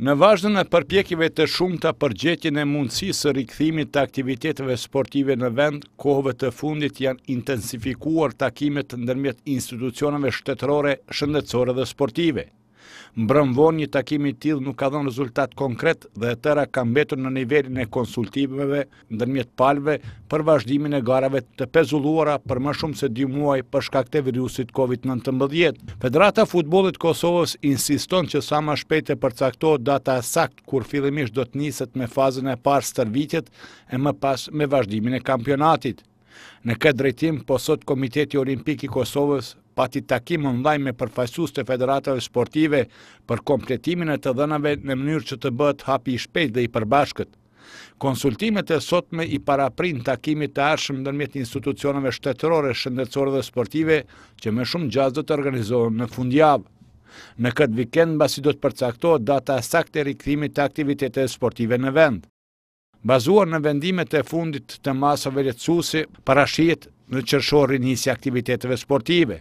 Në vazhden e përpjekive të shumë të përgjetin e mundësisë rikëthimit të aktiviteteve sportive në vend, kohëve të fundit janë intensifikuar takimet të ndërmjet institucionave shtetërore, shëndetsore dhe sportive. Mbrëmvon një takimi i tillë nuk ka dhënë rezultat konkret dhe e tëra ka mbetur në nivelin e konsultimeve ndërmjet palëve për vazhdimin e garave të pezulluara për më shumë se 2 muaj për shkak të virusit COVID-19. Federata e Futbollit të Kosovës insiston që sa më shpejt të përcaktohet data sakt kur fillimisht do të niset me fazën e parë të stërvitjet e më pas me vazhdimin e kampionatit. Në këtë drejtim, po sot Komiteti Olimpik i Kosovës pati takim online me përfaqësues të federatave sportive për kompletimin e të dhënave në mënyrë që të bëhet hapi i shpejtë dhe i përbashkët. Konsultimet e sotme i paraprin takimit të arshëm ndërmjet institucioneve shtetërore, shëndetësore dhe sportive që më shumë gjatë do të organizohen në fundjavë. Në këtë vikend mbasi do të përcaktohet data saktë e rikthimit të aktiviteteve sportive në vend. Bazuar në vendimet e fundit të masave lehtësuese, parashit në qershor rinisja e aktiviteteve sportive.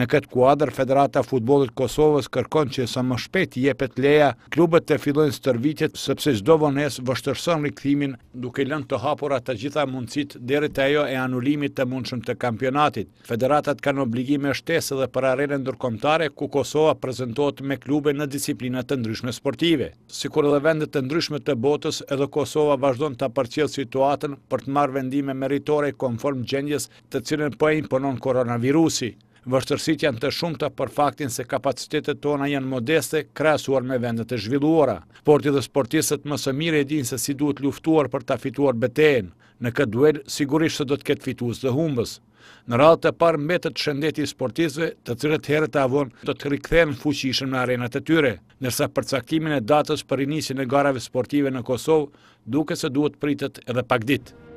Në këtë kuadër Federata e Futbollit të Kosovës kërkon që sa më shpejt jepet leja klubet të fillojnë stërvitjet sepse çdo vonesë vështërson rikthimin duke lënë të hapura të gjitha mundësitë deri te ajo e anulimit të mundshëm të kampionatit. Federatat kanë obligime shtesë dhe për arenën ndërkombëtare ku Kosova prezantohet me klube në disiplina të ndryshme sportive. Sikur edhe vende të ndryshme të botës, edhe Kosova vazhdon të përcjell situatën për të marrë vendime meritore konform gjendjes të cilën po imponon koronavirusi vështërësit janë të shumëta për faktin se kapacitetet tona janë modeste krasuar me vendet e zhvilluara. Por dhe sportistët më së mire e dinë se si duhet luftuar për ta fituar beteen, në këtë duel sigurisht se do të ketë fitus dhe humbës. Në radhë të parë mbetët shëndeti i sportizve të cilët herë të avon të të rikëthen fuqishëm në arenat e tyre, nërsa për caktimin e datës për inisin e garave sportive në Kosovë duke se duhet pritët edhe pak ditë.